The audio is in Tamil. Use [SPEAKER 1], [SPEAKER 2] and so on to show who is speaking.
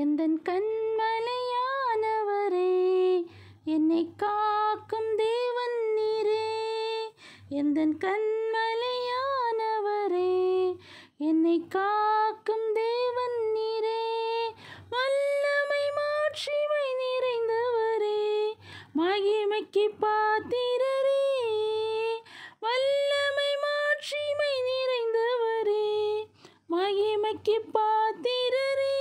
[SPEAKER 1] எந்தன் கண்மலையானவரே என்னை காக்கும் தேவன் நீரே எந்தன் கண்மலையானவரே என்னை காக்கும் தேவன் நீரே வல்லமை மாற்றிமை நிறைந்தவரே மகிமைக்கு பாத்திரரே வல்லமை மாற்றிமை நிறைந்தவரே மகிமைக்கு பாத்திரரே